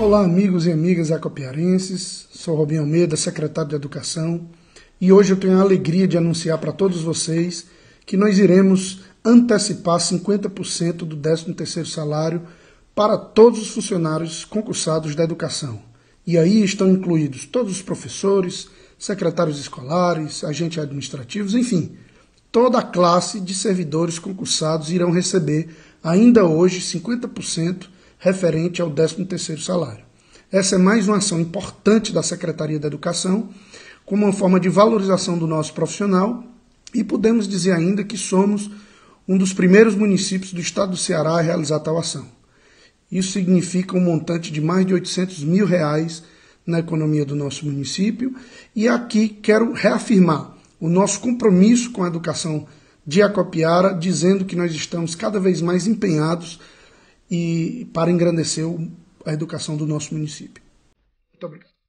Olá, amigos e amigas acopiarenses. Sou Robin Almeida, secretário de Educação, e hoje eu tenho a alegria de anunciar para todos vocês que nós iremos antecipar 50% do 13º salário para todos os funcionários concursados da educação. E aí estão incluídos todos os professores, secretários escolares, agentes administrativos, enfim, toda a classe de servidores concursados irão receber ainda hoje 50% referente ao 13º salário. Essa é mais uma ação importante da Secretaria da Educação, como uma forma de valorização do nosso profissional, e podemos dizer ainda que somos um dos primeiros municípios do estado do Ceará a realizar tal ação. Isso significa um montante de mais de 800 mil reais na economia do nosso município, e aqui quero reafirmar o nosso compromisso com a educação de Acopiara, dizendo que nós estamos cada vez mais empenhados e para engrandecer a educação do nosso município. Muito obrigado.